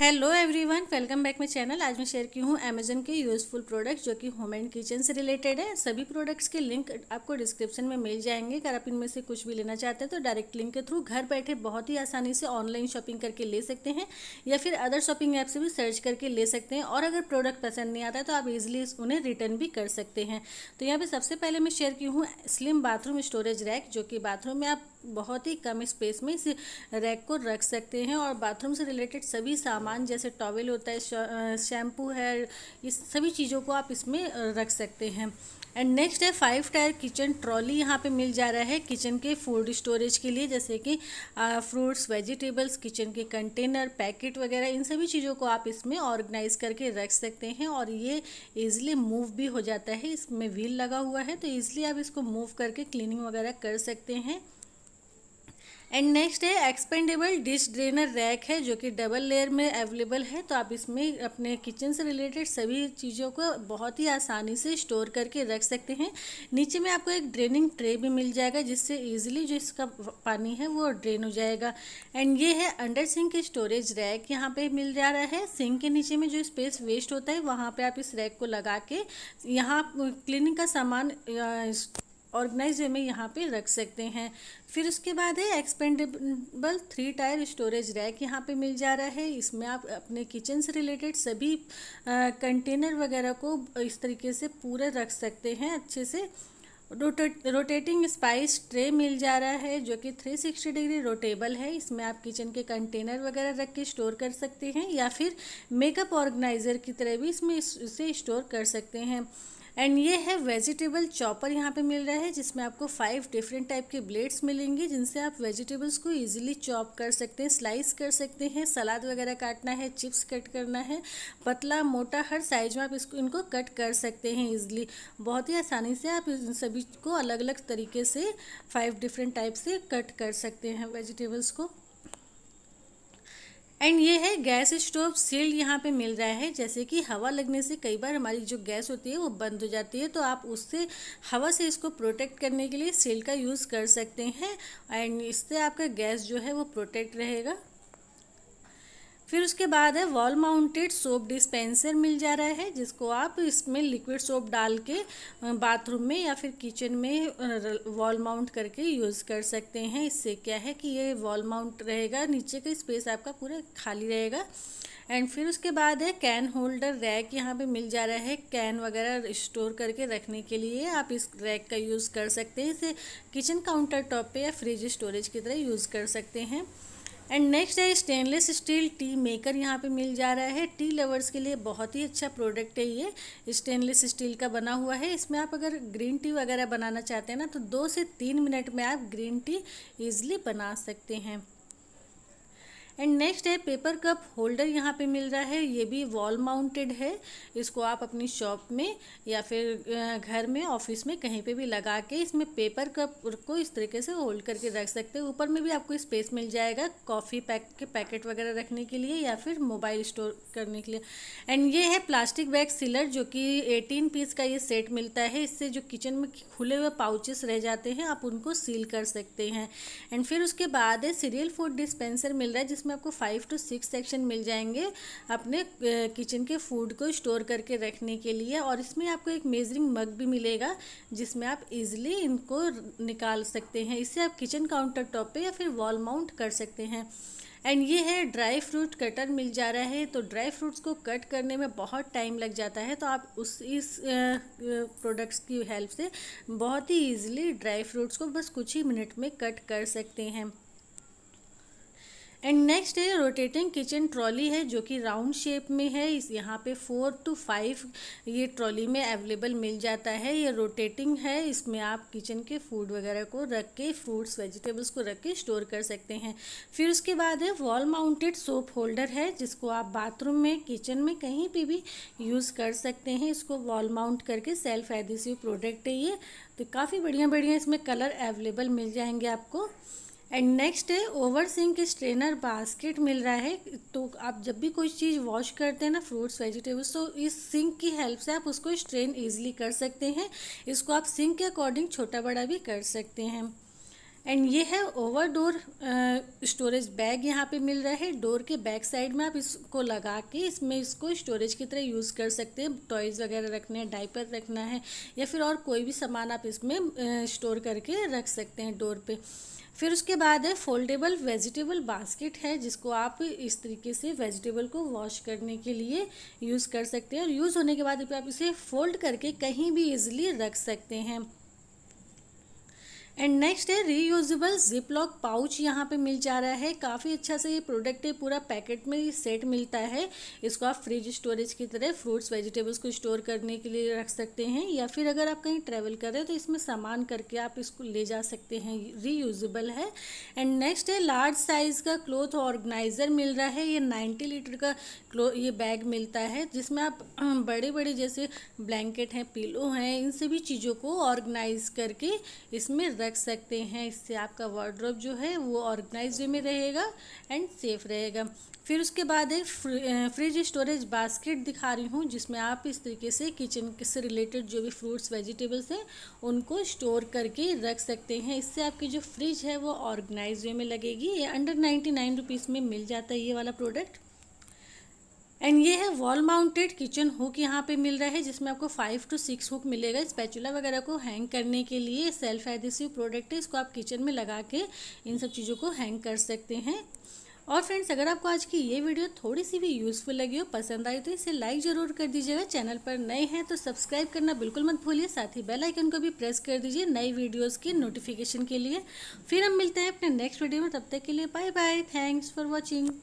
hello everyone welcome back my channel आज मैं share की हूँ अमेजन के यूज़फुल प्रोडक्ट्स जो कि होम एंड किचन से रिलेटेड है सभी प्रोडक्ट्स के लिंक आपको डिस्क्रिप्शन में मिल जाएंगे अगर आप इनमें से कुछ भी लेना चाहते हैं तो डायरेक्ट लिंक के थ्रू घर बैठे बहुत ही आसानी से ऑनलाइन शॉपिंग करके ले सकते हैं या फिर अदर शॉपिंग ऐप से भी सर्च करके ले सकते हैं और अगर प्रोडक्ट पसंद नहीं आता है तो आप ईजिली उन्हें रिटर्न भी कर सकते हैं तो यहाँ पर सबसे पहले मैं शेयर की हूँ स्लिम बाथरूम स्टोरेज रैक जो कि बाथरूम में आप बहुत ही कम स्पेस में इस रैक को रख सकते हैं और बाथरूम से रिलेटेड सभी सामान सामान जैसे टॉवेल होता है शैम्पू है ये सभी चीज़ों को आप इसमें रख सकते हैं एंड नेक्स्ट है फाइव टायर किचन ट्रॉली यहाँ पे मिल जा रहा है किचन के फूड स्टोरेज के लिए जैसे कि फ्रूट्स वेजिटेबल्स किचन के कंटेनर पैकेट वगैरह इन सभी चीज़ों को आप इसमें ऑर्गेनाइज करके रख सकते हैं और ये ईजिली मूव भी हो जाता है इसमें व्हील लगा हुआ है तो ईजिली आप इसको मूव करके क्लीनिंग वगैरह कर सकते हैं एंड नेक्स्ट है एक्सपेंडेबल डिश ड्रेनर रैक है जो कि डबल लेयर में अवेलेबल है तो आप इसमें अपने किचन से रिलेटेड सभी चीज़ों को बहुत ही आसानी से स्टोर करके रख सकते हैं नीचे में आपको एक ड्रेनिंग ट्रे भी मिल जाएगा जिससे ईजिली जो इसका पानी है वो ड्रेन हो जाएगा एंड ये है अंडर सिंक स्टोरेज रैक यहाँ पर मिल जा रहा है सिंक के नीचे में जो स्पेस वेस्ट होता है वहाँ पर आप इस रैक को लगा के यहाँ क्लिनिंग का सामान ऑर्गेनाइज वे में यहाँ पे रख सकते हैं फिर उसके बाद है expandable three tier storage rack यहाँ पे मिल जा रहा है इसमें आप अपने किचन से रिलेटेड सभी कंटेनर वगैरह को इस तरीके से पूरे रख सकते हैं अच्छे से रोटे रोटेटिंग स्पाइस ट्रे मिल जा रहा है जो कि 360 डिग्री रोटेबल है इसमें आप किचन के कंटेनर वगैरह रख के स्टोर कर सकते हैं या फिर मेकअप ऑर्गेनाइज़र की तरह भी इसमें इसे स्टोर कर सकते हैं एंड ये है वेजिटेबल चॉपर यहाँ पे मिल रहा है जिसमें आपको फाइव डिफरेंट टाइप के ब्लेड्स मिलेंगे जिनसे आप वेजिटेबल्स को इजीली चॉप कर सकते हैं स्लाइस कर सकते हैं सलाद वगैरह काटना है चिप्स कट करना है पतला मोटा हर साइज में आप इसको इनको कट कर सकते हैं ईजिली बहुत ही आसानी से आप इन सभी को अलग अलग तरीके से फाइव डिफरेंट टाइप से कट कर सकते हैं वेजिटेबल्स को एंड ये है गैस स्टोव सील्ड यहाँ पे मिल रहा है जैसे कि हवा लगने से कई बार हमारी जो गैस होती है वो बंद हो जाती है तो आप उससे हवा से इसको प्रोटेक्ट करने के लिए सील्ड का यूज़ कर सकते हैं एंड इससे आपका गैस जो है वो प्रोटेक्ट रहेगा फिर उसके बाद है वॉल माउंटेड सोप डिस्पेंसर मिल जा रहा है जिसको आप इसमें लिक्विड सोप डाल के बाथरूम में या फिर किचन में वॉल माउंट करके यूज़ कर सकते हैं इससे क्या है कि ये वॉल माउंट रहेगा नीचे का स्पेस आपका पूरा खाली रहेगा एंड फिर उसके बाद है कैन होल्डर रैक यहाँ पे मिल जा रहा है कैन वगैरह स्टोर करके रखने के लिए आप इस रैक का यूज़ कर सकते हैं इसे किचन काउंटर टॉप पर या फ्रिज स्टोरेज की तरह यूज़ कर सकते हैं एंड नेक्स्ट है स्टेनलेस स्टील टी मेकर यहाँ पे मिल जा रहा है टी लवर्स के लिए बहुत ही अच्छा प्रोडक्ट है ये स्टेनलेस स्टील का बना हुआ है इसमें आप अगर ग्रीन टी वगैरह बनाना चाहते हैं ना तो दो से तीन मिनट में आप ग्रीन टी ईजिली बना सकते हैं एंड नेक्स्ट है पेपर कप होल्डर यहाँ पे मिल रहा है ये भी वॉल माउंटेड है इसको आप अपनी शॉप में या फिर घर में ऑफिस में कहीं पे भी लगा के इसमें पेपर कप को इस तरीके से होल्ड करके रख सकते हैं ऊपर में भी आपको स्पेस मिल जाएगा कॉफ़ी पैक के पैकेट वगैरह रखने के लिए या फिर मोबाइल स्टोर करने के लिए एंड ये है प्लास्टिक बैग सीलर जो कि एटीन पीस का ये सेट मिलता है इससे जो किचन में खुले हुए पाउचेस रह जाते हैं आप उनको सील कर सकते हैं एंड फिर उसके बाद है सीरियल फूड डिस्पेंसर मिल रहा है जिसमें इसमें आपको फाइव टू सिक्स सेक्शन मिल जाएंगे अपने किचन के फूड को स्टोर करके रखने के लिए और इसमें आपको एक मेजरिंग मग भी मिलेगा जिसमें आप इजीली इनको निकाल सकते हैं इसे आप किचन काउंटर टॉप पर या फिर वॉल माउंट कर सकते हैं एंड ये है ड्राई फ्रूट कटर मिल जा रहा है तो ड्राई फ्रूट्स को कट करने में बहुत टाइम लग जाता है तो आप उस इस प्रोडक्ट्स की हेल्प से बहुत ही ईजिली ड्राई फ्रूट्स को बस कुछ ही मिनट में कट कर सकते हैं एंड नेक्स्ट है रोटेटिंग किचन ट्रॉली है जो कि राउंड शेप में है इस यहाँ पे फोर टू फाइव ये ट्रॉली में अवेलेबल मिल जाता है ये रोटेटिंग है इसमें आप किचन के फूड वगैरह को रख के फ्रूट्स वेजिटेबल्स को रख के स्टोर कर सकते हैं फिर उसके बाद है वॉल माउंटेड सोप होल्डर है जिसको आप बाथरूम में किचन में कहीं पर भी यूज़ कर सकते हैं इसको वॉल माउंट करके सेल्फ एडिसिव प्रोडक्ट है ये तो काफ़ी बढ़िया बढ़िया इसमें कलर अवेलेबल मिल जाएंगे आपको एंड नेक्स्ट है ओवर सिंक स्ट्रेनर बास्केट मिल रहा है तो आप जब भी कोई चीज़ वॉश करते हैं ना फ्रूट्स वेजिटेबल्स तो इस सिंक की हेल्प से आप उसको स्ट्रेन ईजिली कर सकते हैं इसको आप सिंक के अकॉर्डिंग छोटा बड़ा भी कर सकते हैं एंड ये है ओवर डोर स्टोरेज बैग यहाँ पे मिल रहा है डोर के बैक साइड में आप इसको लगा के इसमें इसको स्टोरेज की तरह यूज़ कर सकते हैं टॉयज़ वगैरह रखने हैं डाइपर रखना है या फिर और कोई भी सामान आप इसमें स्टोर करके रख सकते हैं डोर पे फिर उसके बाद है फोल्डेबल वेजिटेबल बास्केट है जिसको आप इस तरीके से वेजिटेबल को वॉश करने के लिए यूज़ कर सकते हैं और यूज़ होने के बाद आप इसे फोल्ड करके कहीं भी ईजिली रख सकते हैं एंड नेक्स्ट है रीयूजेबल लॉक पाउच यहाँ पे मिल जा रहा है काफ़ी अच्छा से ये प्रोडक्ट है पूरा पैकेट में सेट मिलता है इसको आप फ्रिज स्टोरेज की तरह फ्रूट्स वेजिटेबल्स को स्टोर करने के लिए रख सकते हैं या फिर अगर आप कहीं ट्रैवल कर रहे हैं तो इसमें सामान करके आप इसको ले जा सकते हैं रीयूजेबल है एंड नेक्स्ट है लार्ज साइज़ का क्लोथ ऑर्गेनाइज़र मिल रहा है ये नाइन्टी लीटर का क्लो ये बैग मिलता है जिसमें आप बड़े बड़े जैसे ब्लैंकेट हैं पिलो हैं इन सभी चीज़ों को ऑर्गेनाइज करके इसमें रख सकते हैं इससे आपका वार्ड्रोब जो है वो ऑर्गेनाइज वे में रहेगा एंड सेफ रहेगा फिर उसके बाद एक फ्रिज स्टोरेज बास्केट दिखा रही हूँ जिसमें आप इस तरीके से किचन से रिलेटेड जो भी फ्रूट्स वेजिटेबल्स हैं उनको स्टोर करके रख सकते हैं इससे आपकी जो फ्रिज है वो ऑर्गेनाइज वे में लगेगी ये अंडर नाइन्टी नाइन रुपीज़ में मिल जाता है ये वाला प्रोडक्ट एंड ये है वॉल माउंटेड किचन हुक यहाँ पे मिल रहा है जिसमें आपको फाइव टू सिक्स हुक मिलेगा स्पैचुला वगैरह को हैंग करने के लिए सेल्फ एडिसिव प्रोडक्ट है इसको आप किचन में लगा के इन सब चीज़ों को हैंग कर सकते हैं और फ्रेंड्स अगर आपको आज की ये वीडियो थोड़ी सी भी यूज़फुल लगी हो पसंद आई तो इसे लाइक ज़रूर कर दीजिएगा चैनल पर नए हैं तो सब्सक्राइब करना बिल्कुल मत भूलिए साथ ही बेल आइकन को भी प्रेस कर दीजिए नई वीडियोस की नोटिफिकेशन के लिए फिर हम मिलते हैं अपने नेक्स्ट वीडियो में तब तक के लिए bye bye thanks for watching